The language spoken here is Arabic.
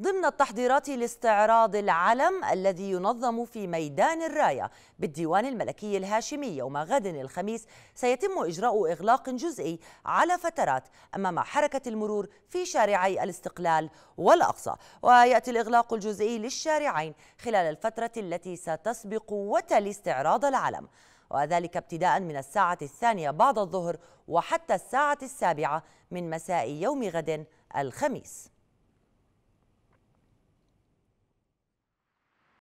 ضمن التحضيرات لاستعراض العلم الذي ينظم في ميدان الراية بالديوان الملكي الهاشمي يوم غد الخميس سيتم إجراء إغلاق جزئي على فترات أمام حركة المرور في شارعي الاستقلال والأقصى ويأتي الإغلاق الجزئي للشارعين خلال الفترة التي ستسبق وتلي استعراض العلم وذلك ابتداء من الساعة الثانية بعد الظهر وحتى الساعة السابعة من مساء يوم غد الخميس